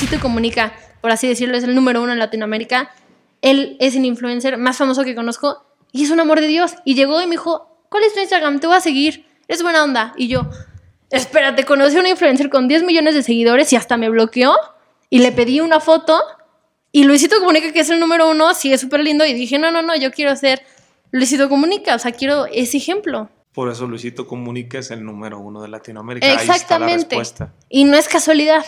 Luisito Comunica, por así decirlo, es el número uno en Latinoamérica. Él es el influencer más famoso que conozco y es un amor de Dios. Y llegó y me dijo, ¿cuál es tu Instagram? Te voy a seguir. Es buena onda. Y yo, espérate, conocí a un influencer con 10 millones de seguidores y hasta me bloqueó y le pedí una foto. Y Luisito Comunica, que es el número uno, sí es súper lindo. Y dije, no, no, no, yo quiero ser Luisito Comunica. O sea, quiero ese ejemplo. Por eso Luisito Comunica es el número uno de Latinoamérica. Exactamente. Y no es casualidad.